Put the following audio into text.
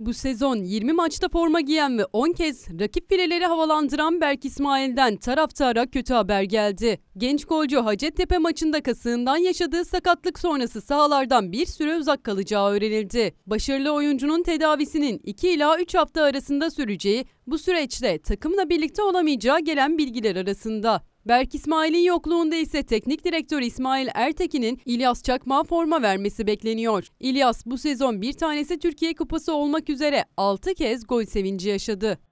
Bu sezon 20 maçta forma giyen ve 10 kez rakip fileleri havalandıran Berk İsmail'den taraftara kötü haber geldi. Genç golcü Hacettepe maçında kasığından yaşadığı sakatlık sonrası sahalardan bir süre uzak kalacağı öğrenildi. Başarılı oyuncunun tedavisinin 2 ila 3 hafta arasında süreceği, bu süreçte takımla birlikte olamayacağı gelen bilgiler arasında. Berk İsmail'in yokluğunda ise teknik direktör İsmail Ertekin'in İlyas Çakmak'a forma vermesi bekleniyor. İlyas bu sezon bir tanesi Türkiye Kupası olmak üzere 6 kez gol sevinci yaşadı.